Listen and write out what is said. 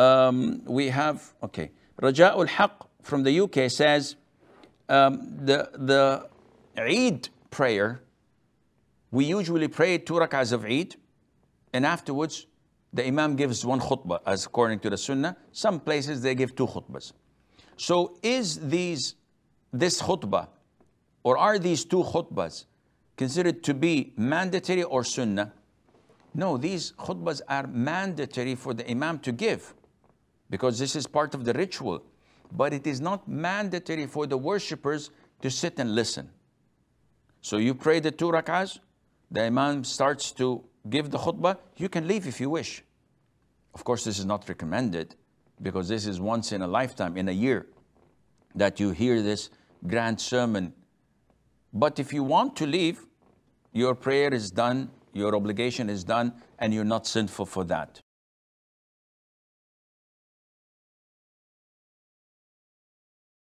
um, we have, okay, Raja'ul Haq from the UK says um, the, the Eid prayer, we usually pray two rak'ahs of Eid, and afterwards the Imam gives one khutbah as according to the Sunnah. Some places they give two khutbahs. So is these, this khutbah, or are these two khutbahs considered to be mandatory or Sunnah? No, these khutbahs are mandatory for the Imam to give because this is part of the ritual. But it is not mandatory for the worshippers to sit and listen. So you pray the two rak'ahs, the imam starts to give the khutbah, you can leave if you wish. Of course, this is not recommended because this is once in a lifetime, in a year, that you hear this grand sermon. But if you want to leave, your prayer is done, your obligation is done, and you're not sinful for that.